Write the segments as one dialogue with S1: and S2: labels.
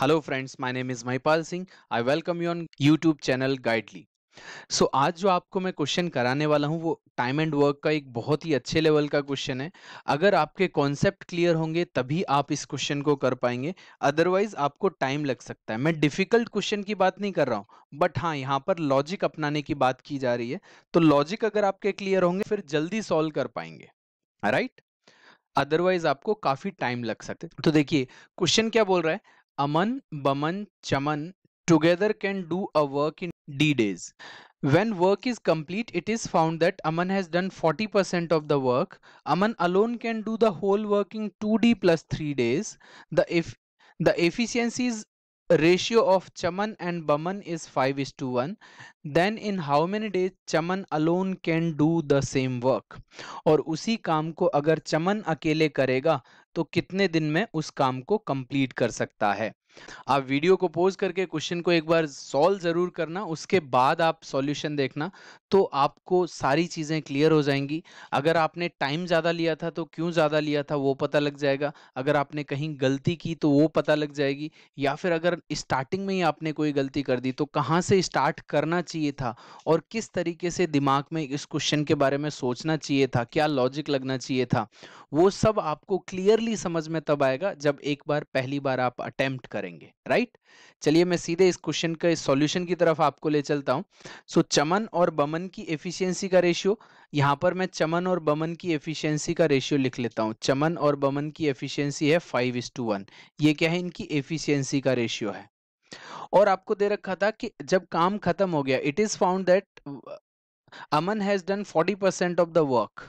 S1: Hello friends my name is Mahipal Singh I welcome you on YouTube channel Guidely so आज जो आपको मैं question कराने वाला हूँ वो टाइम एंड वर्क का एक बहुत ही अच्छे लेवल का क्वेश्चन है अगर आपके कॉन्सेप्ट क्लियर होंगे तभी आप इस क्वेश्चन को कर पाएंगे अदरवाइज आपको टाइम लग सकता है मैं डिफिकल्ट क्वेश्चन की बात नहीं कर रहा हूँ बट हाँ यहाँ पर लॉजिक अपनाने की बात की जा रही है तो लॉजिक अगर आपके क्लियर होंगे फिर जल्दी सॉल्व कर पाएंगे राइट अदरवाइज आपको काफी टाइम लग सकते तो देखिए क्वेश्चन क्या बोल रहा है Aman, Baman, Chaman together can do a work in D days. When work is complete, it is found that Aman has done 40% of the work. Aman alone can do the whole work in 2D plus 3 days. The, if, the efficiency is ratio of Chaman and Baman is 5 is to 1 then in how many days Chaman alone can do the same work और उसी काम को अगर चमन अकेले करेगा तो कितने दिन में उस काम को कंप्लीट कर सकता है आप वीडियो को पोज करके क्वेश्चन को एक बार सॉल्व ज़रूर करना उसके बाद आप सॉल्यूशन देखना तो आपको सारी चीज़ें क्लियर हो जाएंगी अगर आपने टाइम ज़्यादा लिया था तो क्यों ज़्यादा लिया था वो पता लग जाएगा अगर आपने कहीं गलती की तो वो पता लग जाएगी या फिर अगर स्टार्टिंग में ही आपने कोई गलती कर दी तो कहाँ से स्टार्ट करना चाहिए था और किस तरीके से दिमाग में इस क्वेश्चन के बारे में सोचना चाहिए था क्या लॉजिक लगना चाहिए था वो सब आपको क्लियरली समझ में तब आएगा जब एक बार पहली बार आप अटैम्प्ट करें करेंगे राइट चलिए मैं सीधे इस क्वेश्चन का सॉल्यूशन की तरफ आपको ले चलता हूं सो so, चमन और बमन की एफिशिएंसी का रेशियो यहां पर मैं चमन और बमन की एफिशिएंसी का रेशियो लिख लेता हूं चमन और बमन की एफिशिएंसी है फाइव इज टू वन ये क्या है इनकी एफिशिएंसी का रेशियो है और आपको दे रखा था कि जब काम खत्म हो गया it is found that Aman has done 40 percent of the work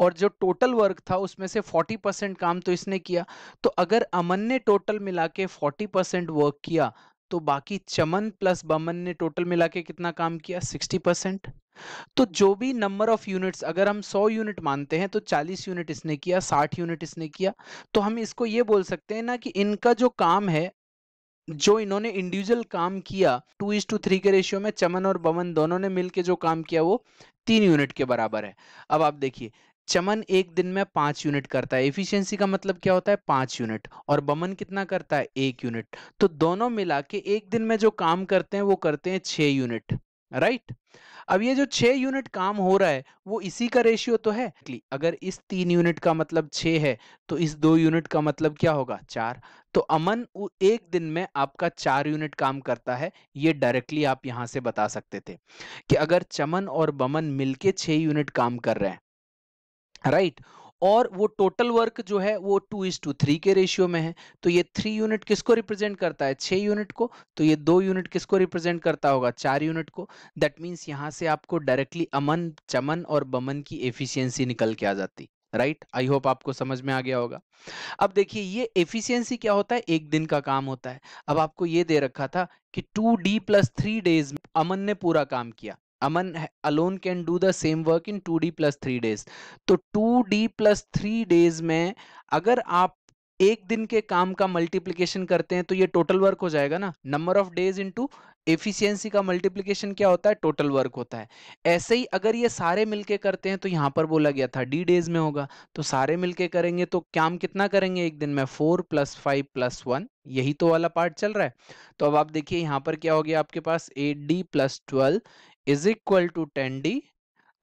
S1: और जो टोटल वर्क था उसमें से 40 परसेंट काम तो इसने किया तो अगर अमन ने टोटल मिला के फोर्टी परसेंट वर्क किया तो बाकी चमन प्लस बमन ने टोटल मिला के कितना काम किया 60 परसेंट तो जो भी नंबर ऑफ यूनिट्स अगर हम 100 यूनिट मानते हैं तो 40 यूनिट इसने किया 60 यूनिट इसने किया तो हम इसको ये बोल सकते हैं ना कि इनका जो काम है जो इन्होंने इंडिविजुअल काम किया टू इज टू थ्री के रेशियो में चमन और बमन दोनों ने मिलकर जो काम किया वो तीन यूनिट के बराबर है अब आप देखिए चमन एक दिन में पांच यूनिट करता है एफिशिएंसी का मतलब क्या होता है पांच यूनिट और बमन कितना करता है एक यूनिट तो दोनों मिला के एक दिन में जो काम करते हैं वो करते हैं छह यूनिट राइट अब ये जो छह यूनिट काम हो रहा है वो इसी का रेशियो तो है अगर इस तीन यूनिट का मतलब छ है तो इस दो यूनिट का मतलब क्या होगा चार तो अमन एक दिन में आपका चार यूनिट काम करता है ये डायरेक्टली आप यहां से बता सकते थे कि अगर चमन और बमन मिलके छह यूनिट काम कर रहे हैं राइट right? और वो टोटल वर्क जो है वो टू इज टू थ्री के रेशियो में है तो ये थ्री यूनिट किसको रिप्रेजेंट करता है छः यूनिट को तो ये दो यूनिट किसको रिप्रेजेंट करता होगा चार यूनिट को दैट मीन्स यहाँ से आपको डायरेक्टली अमन चमन और बमन की एफिशियंसी निकल के आ जाती राइट आई होप आपको समझ में आ गया होगा अब देखिए ये एफिशिएंसी क्या होता है एक दिन का काम होता है अब आपको ये दे रखा था कि two d plus three days Aman ने पूरा काम किया Aman alone can do the same work in two d plus three days तो two d plus three days में अगर आप एक दिन के काम का मल्टीप्लीकेशन करते हैं तो ये टोटल वर्क हो जाएगा ना number of days into efficiency का मल्टीप्लीकेशन क्या होता है टोटल वर्क होता है ऐसे ही अगर ये सारे मिलके करते हैं तो यहाँ पर बोला गया था डी डेज में होगा तो सारे मिलके करेंगे तो काम कितना करेंगे एक दिन में four plus five plus one यही तो वाला पार्ट चल रहा है तो अब आप देखिए यहाँ पर क्या हो गया आपके पास eight d plus twelve is equal to ten d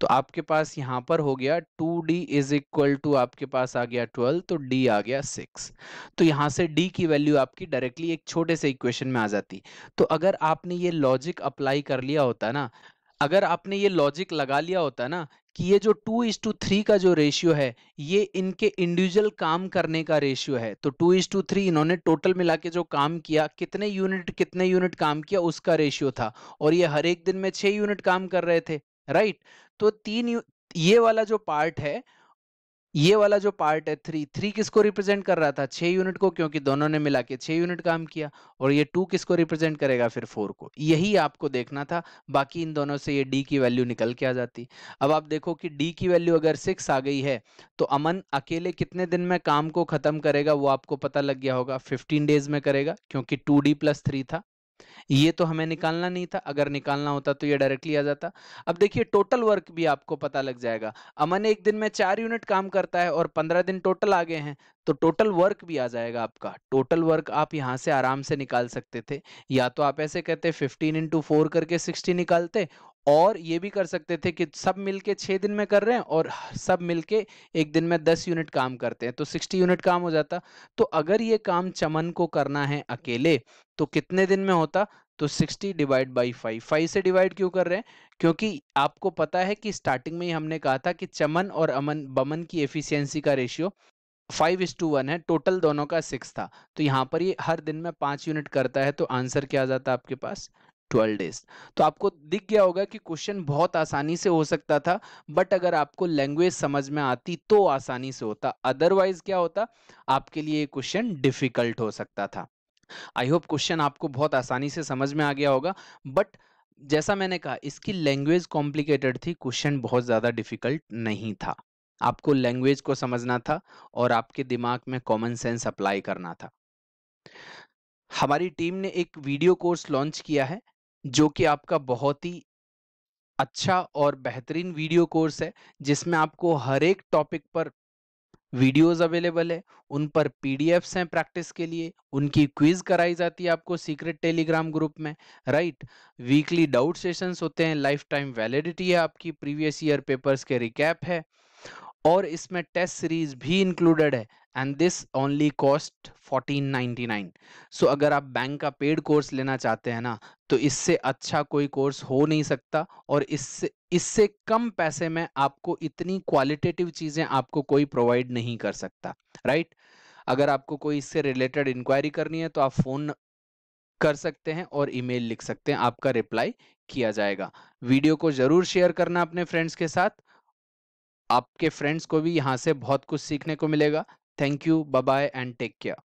S1: तो आपके पास यहां पर हो गया two d is equal to आपके पास आ गया ट्वेल्व तो डी आ गया सिक्स तो यहां से डी की वैल्यू आपकी डायरेक्टली एक छोटे से इक्वेशन में आ जाती तो अगर आपने ये लॉजिक अप्लाई कर लिया होता ना अगर आपने ये लॉजिक लगा लिया होता ना कि ये जो टू इज टू थ्री का जो रेशियो है ये इनके इंडिविजुअल काम करने का रेशियो है तो टू इज टू थ्री इन्होंने टोटल मिला के जो काम किया कितने यूनिट कितने यूनिट काम किया उसका रेशियो था और ये हर एक दिन में छह यूनिट काम कर रहे थे राइट तो तीन ये वाला जो पार्ट है ये वाला जो पार्ट है थ्री थ्री किसको रिप्रेजेंट कर रहा था छह यूनिट को क्योंकि दोनों ने मिला के छह यूनिट काम किया और ये टू किसको रिप्रेजेंट करेगा फिर फोर को यही आपको देखना था बाकी इन दोनों से ये डी की वैल्यू निकल के आ जाती अब आप देखो कि डी की वैल्यू अगर सिक्स आ गई है तो अमन अकेले कितने दिन में काम को खत्म करेगा वो आपको पता लग गया होगा फिफ्टीन डेज में करेगा क्योंकि टू डी प्लस थ्री था ये तो हमें निकालना नहीं था अगर निकालना होता तो ये डायरेक्टली आ जाता अब देखिए टोटल वर्क भी आपको पता लग जाएगा अमन एक दिन में चार यूनिट काम करता है और पंद्रह दिन टोटल आगे हैं तो टोटल वर्क भी आ जाएगा आपका टोटल वर्क आप यहाँ से आराम से निकाल सकते थे या तो आप ऐसे कहते फिफ्टीन इंटू फोर करके सिक्सटी निकालते और ये भी कर सकते थे कि सब मिलके छः दिन में कर रहे हैं और सब मिलके एक दिन में दस यूनिट काम करते हैं तो सिक्सटी यूनिट काम हो जाता तो अगर ये काम चमन को करना है अकेले तो कितने दिन में होता तो 60 डिवाइड बाई फाइव फाइव से डिवाइड क्यों कर रहे हैं क्योंकि आपको पता है कि स्टार्टिंग में ही हमने कहा था कि चमन और अमन बमन की एफिशियंसी का ratio five is to one है टोटल दोनों का सिक्स था तो यहाँ पर ये हर दिन में पाँच यूनिट करता है तो आंसर क्या आ जाता है आपके पास ट्वेल्व डेज तो आपको दिख गया होगा कि क्वेश्चन बहुत आसानी से हो सकता था बट अगर आपको लैंग्वेज समझ में आती तो आसानी से होता अदरवाइज क्या होता आपके लिए क्वेश्चन डिफिकल्ट हो सकता था आई होप क्वेश्चन आपको बहुत आसानी से समझ में आ गया होगा बट जैसा मैंने कहा इसकी लैंग्वेज कॉम्प्लिकेटेड थी क्वेश्चन बहुत ज़्यादा डिफिकल्ट नहीं था आपको लैंग्वेज को समझना था और आपके दिमाग में कॉमन सेंस अप्लाई करना था हमारी टीम ने एक वीडियो कोर्स लॉन्च किया है जो कि आपका बहुत ही अच्छा और बेहतरीन वीडियो कोर्स है जिसमें आपको हर एक टॉपिक पर वीडियोस अवेलेबल है उन पर पीडीएफ्स हैं प्रैक्टिस के लिए उनकी क्विज कराई जाती है आपको सीक्रेट टेलीग्राम ग्रुप में राइट वीकली डाउट सेशंस होते हैं लाइफ टाइम वैलिडिटी है आपकी प्रीवियस ईयर पेपर्स के रिकैप है और इसमें टेस्ट सीरीज भी इंक्लूडेड है and this only cost 1499 so अगर आप बैंक का पेड कोर्स लेना चाहते हैं ना तो इससे अच्छा कोई कोर्स हो नहीं सकता और इससे इससे कम पैसे में आपको इतनी क्वालिटेटिव चीज़ें आपको कोई प्रोवाइड नहीं कर सकता राइट right? अगर आपको कोई इससे रिलेटेड इंक्वायरी करनी है तो आप फ़ोन कर सकते हैं और ईमेल लिख सकते हैं आपका रिप्लाई किया जाएगा वीडियो को ज़रूर शेयर करना अपने फ्रेंड्स के साथ आपके फ्रेंड्स को भी यहाँ से बहुत कुछ सीखने को मिलेगा thank you bye bye and take care